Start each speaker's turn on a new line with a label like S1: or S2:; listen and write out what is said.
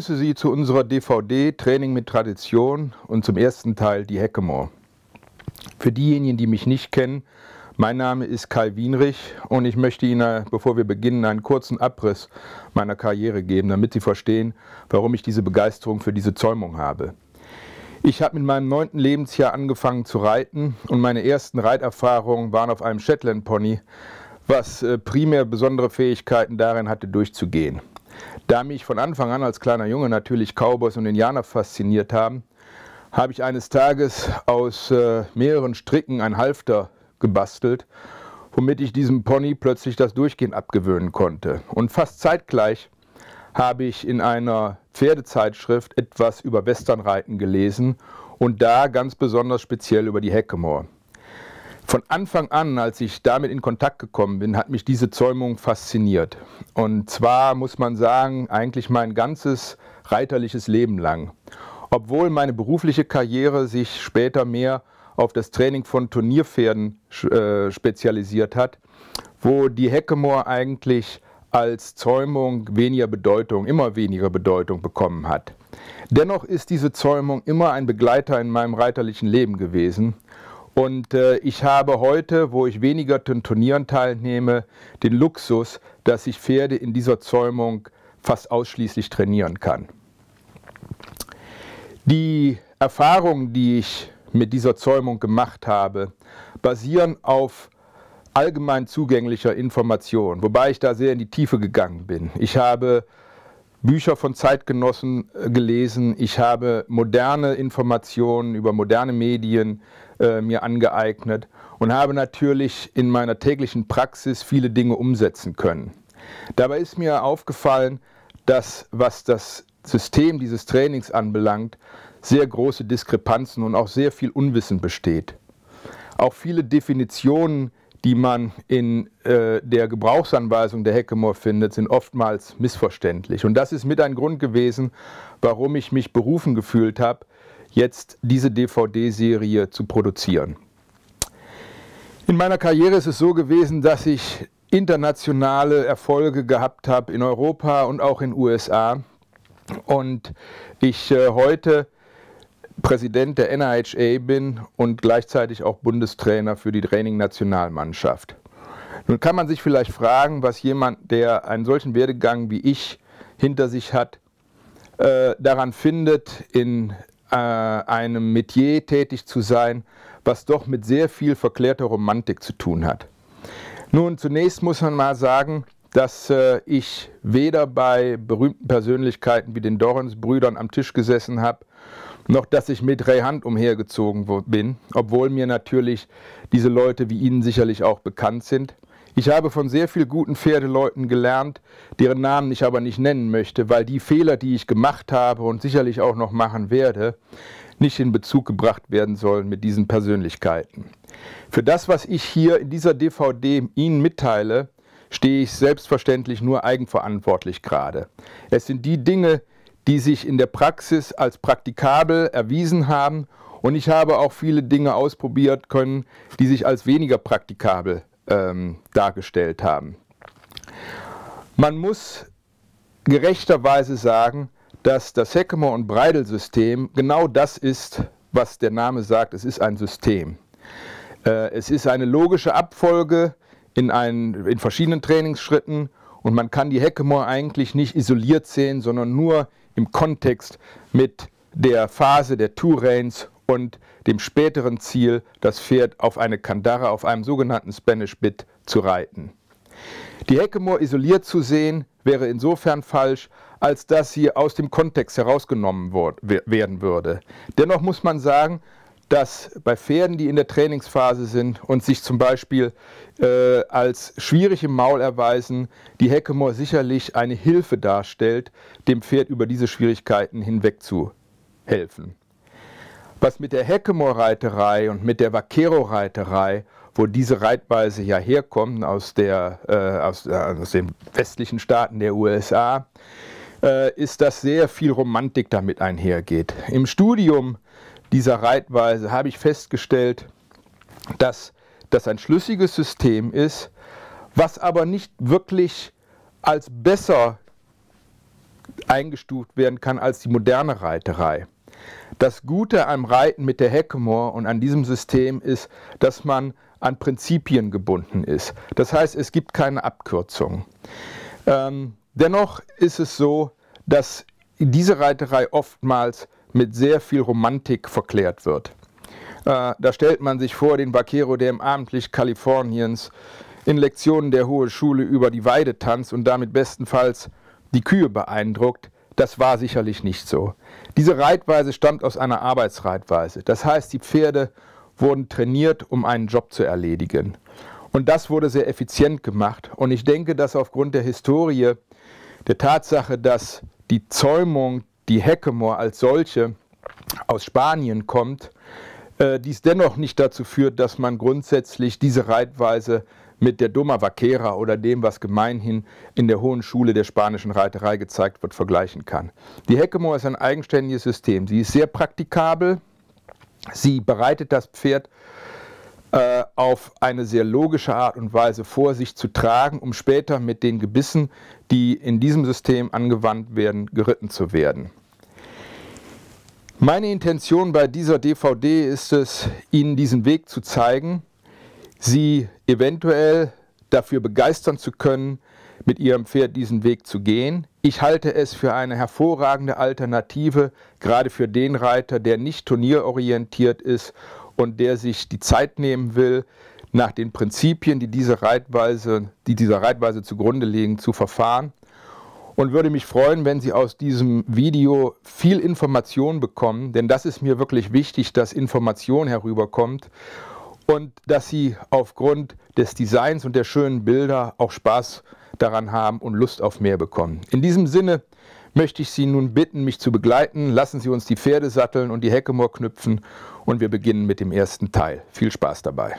S1: begrüße Sie zu unserer DVD Training mit Tradition und zum ersten Teil die Heckemore. Für diejenigen, die mich nicht kennen, mein Name ist Kai Wienrich und ich möchte Ihnen, bevor wir beginnen, einen kurzen Abriss meiner Karriere geben, damit Sie verstehen, warum ich diese Begeisterung für diese Zäumung habe. Ich habe mit meinem neunten Lebensjahr angefangen zu reiten und meine ersten Reiterfahrungen waren auf einem Shetland Pony, was äh, primär besondere Fähigkeiten darin hatte, durchzugehen. Da mich von Anfang an als kleiner Junge natürlich Cowboys und Indianer fasziniert haben, habe ich eines Tages aus äh, mehreren Stricken ein Halfter gebastelt, womit ich diesem Pony plötzlich das Durchgehen abgewöhnen konnte. Und fast zeitgleich habe ich in einer Pferdezeitschrift etwas über Westernreiten gelesen und da ganz besonders speziell über die Heckemore. Von Anfang an, als ich damit in Kontakt gekommen bin, hat mich diese Zäumung fasziniert. Und zwar muss man sagen, eigentlich mein ganzes reiterliches Leben lang. Obwohl meine berufliche Karriere sich später mehr auf das Training von Turnierpferden äh, spezialisiert hat, wo die Heckemore eigentlich als Zäumung weniger Bedeutung, immer weniger Bedeutung bekommen hat. Dennoch ist diese Zäumung immer ein Begleiter in meinem reiterlichen Leben gewesen und äh, ich habe heute, wo ich weniger an Turnieren teilnehme, den Luxus, dass ich Pferde in dieser Zäumung fast ausschließlich trainieren kann. Die Erfahrungen, die ich mit dieser Zäumung gemacht habe, basieren auf allgemein zugänglicher Information, wobei ich da sehr in die Tiefe gegangen bin. Ich habe Bücher von Zeitgenossen äh, gelesen, ich habe moderne Informationen über moderne Medien äh, mir angeeignet und habe natürlich in meiner täglichen Praxis viele Dinge umsetzen können. Dabei ist mir aufgefallen, dass was das System dieses Trainings anbelangt, sehr große Diskrepanzen und auch sehr viel Unwissen besteht. Auch viele Definitionen, die man in äh, der Gebrauchsanweisung der Heckemore findet, sind oftmals missverständlich. Und das ist mit ein Grund gewesen, warum ich mich berufen gefühlt habe, jetzt diese DVD-Serie zu produzieren. In meiner Karriere ist es so gewesen, dass ich internationale Erfolge gehabt habe in Europa und auch in USA und ich äh, heute Präsident der NIHA bin und gleichzeitig auch Bundestrainer für die Training-Nationalmannschaft. Nun kann man sich vielleicht fragen, was jemand, der einen solchen Werdegang wie ich hinter sich hat, äh, daran findet, in äh, einem Metier tätig zu sein, was doch mit sehr viel verklärter Romantik zu tun hat. Nun, zunächst muss man mal sagen, dass äh, ich weder bei berühmten Persönlichkeiten wie den Dorrens-Brüdern am Tisch gesessen habe, noch dass ich mit Rehand umhergezogen bin, obwohl mir natürlich diese Leute wie Ihnen sicherlich auch bekannt sind. Ich habe von sehr viel guten Pferdeleuten gelernt, deren Namen ich aber nicht nennen möchte, weil die Fehler, die ich gemacht habe und sicherlich auch noch machen werde, nicht in Bezug gebracht werden sollen mit diesen Persönlichkeiten. Für das, was ich hier in dieser DVD Ihnen mitteile, stehe ich selbstverständlich nur eigenverantwortlich gerade. Es sind die Dinge, die sich in der Praxis als praktikabel erwiesen haben und ich habe auch viele Dinge ausprobiert können, die sich als weniger praktikabel ähm, dargestellt haben. Man muss gerechterweise sagen, dass das Heckmer- und Breidel-System genau das ist, was der Name sagt, es ist ein System. Äh, es ist eine logische Abfolge in, ein, in verschiedenen Trainingsschritten und man kann die Heckemore eigentlich nicht isoliert sehen, sondern nur im Kontext mit der Phase der Two-Range und dem späteren Ziel, das Pferd auf eine Kandare, auf einem sogenannten Spanish Bit zu reiten. Die Heckemoor isoliert zu sehen, wäre insofern falsch, als dass sie aus dem Kontext herausgenommen werden würde. Dennoch muss man sagen, dass bei Pferden, die in der Trainingsphase sind und sich zum Beispiel äh, als schwierig im Maul erweisen, die Heckemoor sicherlich eine Hilfe darstellt, dem Pferd über diese Schwierigkeiten hinwegzuhelfen. Was mit der Heckemore-Reiterei und mit der Vaquero-Reiterei, wo diese Reitweise ja herkommt aus, der, äh, aus, äh, aus den westlichen Staaten der USA, äh, ist, dass sehr viel Romantik damit einhergeht. Im Studium dieser Reitweise habe ich festgestellt, dass das ein schlüssiges System ist, was aber nicht wirklich als besser eingestuft werden kann als die moderne Reiterei. Das Gute am Reiten mit der Heckmore und an diesem System ist, dass man an Prinzipien gebunden ist. Das heißt, es gibt keine Abkürzungen. Ähm, dennoch ist es so, dass diese Reiterei oftmals mit sehr viel Romantik verklärt wird. Äh, da stellt man sich vor den Vaquero, der im Abendlicht Kaliforniens in Lektionen der Hohe Schule über die Weide tanzt und damit bestenfalls die Kühe beeindruckt. Das war sicherlich nicht so. Diese Reitweise stammt aus einer Arbeitsreitweise. Das heißt, die Pferde wurden trainiert, um einen Job zu erledigen. Und das wurde sehr effizient gemacht. Und ich denke, dass aufgrund der Historie, der Tatsache, dass die Zäumung, die Heckemor als solche aus Spanien kommt, äh, dies dennoch nicht dazu führt, dass man grundsätzlich diese Reitweise mit der Doma Vaquera oder dem, was gemeinhin in der Hohen Schule der spanischen Reiterei gezeigt wird, vergleichen kann. Die Heckemo ist ein eigenständiges System. Sie ist sehr praktikabel. Sie bereitet das Pferd äh, auf eine sehr logische Art und Weise vor, sich zu tragen, um später mit den Gebissen, die in diesem System angewandt werden, geritten zu werden. Meine Intention bei dieser DVD ist es, Ihnen diesen Weg zu zeigen, sie eventuell dafür begeistern zu können, mit ihrem Pferd diesen Weg zu gehen. Ich halte es für eine hervorragende Alternative, gerade für den Reiter, der nicht turnierorientiert ist und der sich die Zeit nehmen will, nach den Prinzipien, die, diese Reitweise, die dieser Reitweise zugrunde liegen, zu verfahren. Und würde mich freuen, wenn Sie aus diesem Video viel Information bekommen, denn das ist mir wirklich wichtig, dass Information herüberkommt und dass sie aufgrund des Designs und der schönen Bilder auch Spaß daran haben und Lust auf mehr bekommen. In diesem Sinne möchte ich Sie nun bitten, mich zu begleiten. Lassen Sie uns die Pferde satteln und die Heckemor knüpfen und wir beginnen mit dem ersten Teil. Viel Spaß dabei.